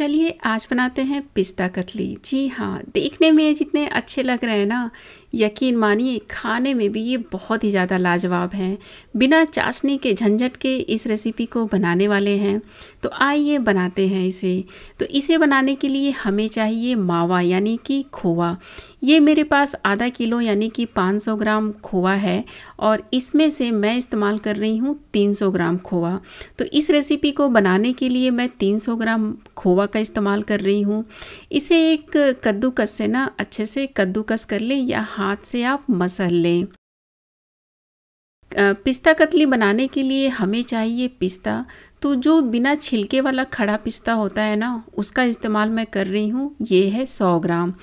चलिए आज बनाते हैं पिस्ता कतली जी हाँ देखने में जितने अच्छे लग रहे हैं ना यकीन मानिए खाने में भी ये बहुत ही ज़्यादा लाजवाब हैं बिना चाशनी के झंझट के इस रेसिपी को बनाने वाले हैं तो आइए बनाते हैं इसे तो इसे बनाने के लिए हमें चाहिए मावा यानी कि खोवा ये मेरे पास आधा किलो यानी कि 500 ग्राम खोआ है और इसमें से मैं इस्तेमाल कर रही हूँ 300 ग्राम खोवा तो इस रेसिपी को बनाने के लिए मैं 300 ग्राम खोवा का इस्तेमाल कर रही हूँ इसे एक कद्दूकस से ना अच्छे से कद्दूकस कर लें या हाथ से आप मसल लें पिस्ता कतली बनाने के लिए हमें चाहिए पिस्ता तो जो बिना छिलके वाला खड़ा पिस्ता होता है ना उसका इस्तेमाल मैं कर रही हूँ ये है सौ ग्राम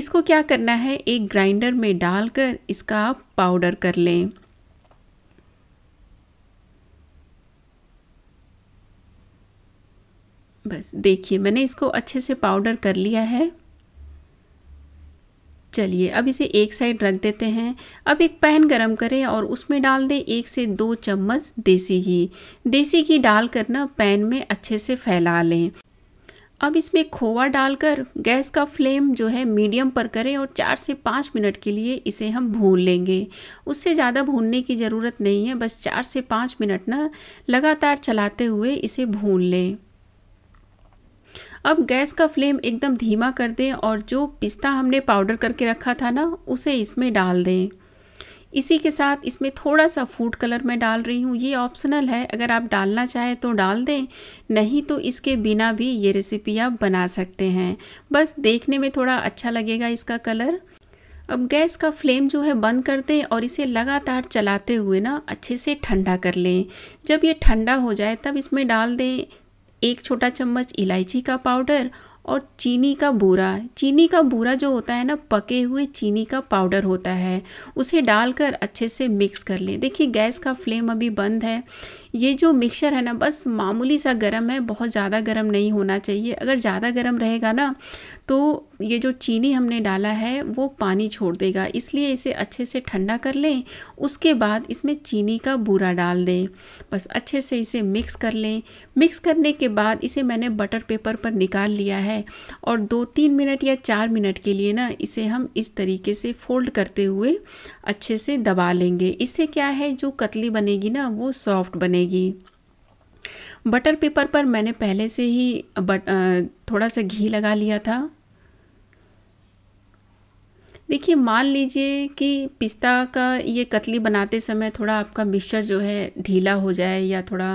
इसको क्या करना है एक ग्राइंडर में डालकर इसका आप पाउडर कर लें बस देखिए मैंने इसको अच्छे से पाउडर कर लिया है चलिए अब इसे एक साइड रख देते हैं अब एक पैन गरम करें और उसमें डाल दें एक से दो चम्मच देसी घी देसी घी डाल कर ना पैन में अच्छे से फैला लें अब इसमें खोवा डालकर गैस का फ्लेम जो है मीडियम पर करें और चार से पाँच मिनट के लिए इसे हम भून लेंगे उससे ज़्यादा भूनने की ज़रूरत नहीं है बस चार से पाँच मिनट ना लगातार चलाते हुए इसे भून लें अब गैस का फ्लेम एकदम धीमा कर दें और जो पिस्ता हमने पाउडर करके रखा था ना उसे इसमें डाल दें इसी के साथ इसमें थोड़ा सा फूड कलर मैं डाल रही हूँ ये ऑप्शनल है अगर आप डालना चाहें तो डाल दें नहीं तो इसके बिना भी ये रेसिपी आप बना सकते हैं बस देखने में थोड़ा अच्छा लगेगा इसका कलर अब गैस का फ्लेम जो है बंद कर दें और इसे लगातार चलाते हुए ना अच्छे से ठंडा कर लें जब ये ठंडा हो जाए तब इसमें डाल दें एक छोटा चम्मच इलायची का पाउडर और चीनी का बूरा चीनी का बूरा जो होता है ना पके हुए चीनी का पाउडर होता है उसे डालकर अच्छे से मिक्स कर लें देखिए गैस का फ्लेम अभी बंद है ये जो मिक्सचर है ना बस मामूली सा गर्म है बहुत ज़्यादा गर्म नहीं होना चाहिए अगर ज़्यादा गर्म रहेगा ना तो ये जो चीनी हमने डाला है वो पानी छोड़ देगा इसलिए इसे अच्छे से ठंडा कर लें उसके बाद इसमें चीनी का बूरा डाल दें बस अच्छे से इसे मिक्स कर लें मिक्स करने के बाद इसे मैंने बटर पेपर पर निकाल लिया है और दो तीन मिनट या चार मिनट के लिए ना इसे हम इस तरीके से फोल्ड करते हुए अच्छे से दबा लेंगे इससे क्या है जो कतली बनेगी ना वो सॉफ्ट बनेगी बटर पेपर पर मैंने पहले से ही बट थोड़ा सा घी लगा लिया था देखिए मान लीजिए कि पिस्ता का ये कतली बनाते समय थोड़ा आपका मिक्सचर जो है ढीला हो जाए या थोड़ा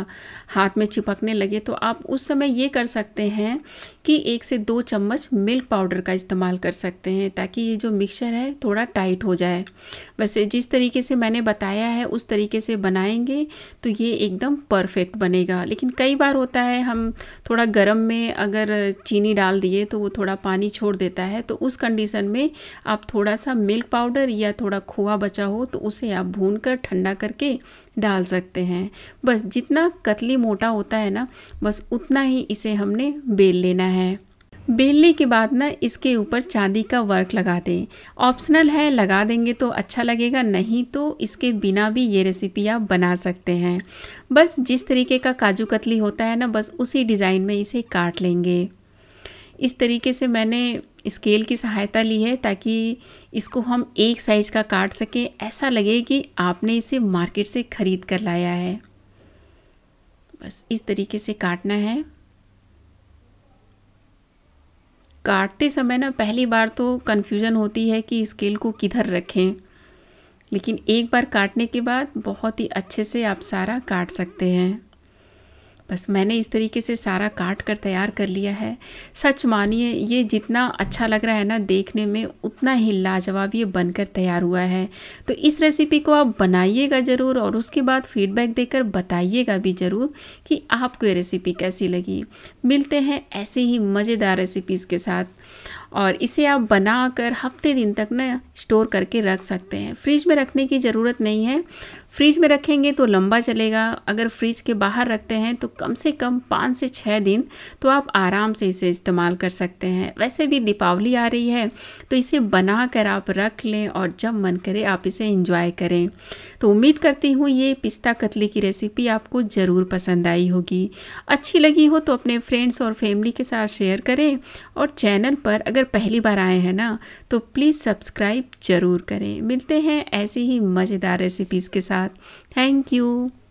हाथ में चिपकने लगे तो आप उस समय ये कर सकते हैं कि एक से दो चम्मच मिल्क पाउडर का इस्तेमाल कर सकते हैं ताकि ये जो मिक्सचर है थोड़ा टाइट हो जाए वैसे जिस तरीके से मैंने बताया है उस तरीके से बनाएंगे तो ये एकदम परफेक्ट बनेगा लेकिन कई बार होता है हम थोड़ा गर्म में अगर चीनी डाल दिए तो वो थोड़ा पानी छोड़ देता है तो उस कंडीशन में आप थोड़ा थोड़ा सा मिल्क पाउडर या थोड़ा खोआ बचा हो तो उसे आप भून कर ठंडा करके डाल सकते हैं बस जितना कतली मोटा होता है ना बस उतना ही इसे हमने बेल लेना है बेलने के बाद ना इसके ऊपर चांदी का वर्क लगा दें ऑप्शनल है लगा देंगे तो अच्छा लगेगा नहीं तो इसके बिना भी ये रेसिपी आप बना सकते हैं बस जिस तरीके का काजू कतली होता है ना बस उसी डिज़ाइन में इसे काट लेंगे इस तरीके से मैंने स्केल की सहायता ली है ताकि इसको हम एक साइज का काट सकें ऐसा लगे कि आपने इसे मार्केट से ख़रीद कर लाया है बस इस तरीके से काटना है काटते समय ना पहली बार तो कन्फ्यूज़न होती है कि स्केल को किधर रखें लेकिन एक बार काटने के बाद बहुत ही अच्छे से आप सारा काट सकते हैं बस मैंने इस तरीके से सारा काट कर तैयार कर लिया है सच मानिए ये जितना अच्छा लग रहा है ना देखने में उतना ही लाजवाब ये बनकर तैयार हुआ है तो इस रेसिपी को आप बनाइएगा ज़रूर और उसके बाद फीडबैक देकर बताइएगा भी ज़रूर कि आपको ये रेसिपी कैसी लगी मिलते हैं ऐसे ही मज़ेदार रेसिपीज़ के साथ और इसे आप बना कर हफ्ते दिन तक ना स्टोर करके रख सकते हैं फ्रिज में रखने की ज़रूरत नहीं है फ्रिज में रखेंगे तो लंबा चलेगा अगर फ्रिज के बाहर रखते हैं तो कम से कम पाँच से छः दिन तो आप आराम से इसे इस्तेमाल कर सकते हैं वैसे भी दीपावली आ रही है तो इसे बना कर आप रख लें और जब मन करे आप इसे इंजॉय करें तो उम्मीद करती हूँ ये पिस्ता कतली की रेसिपी आपको ज़रूर पसंद आई होगी अच्छी लगी हो तो अपने फ्रेंड्स और फैमिली के साथ शेयर करें और चैनल पर अगर अगर पहली बार आए हैं ना तो प्लीज़ सब्सक्राइब ज़रूर करें मिलते हैं ऐसे ही मज़ेदार रेसिपीज़ के साथ थैंक यू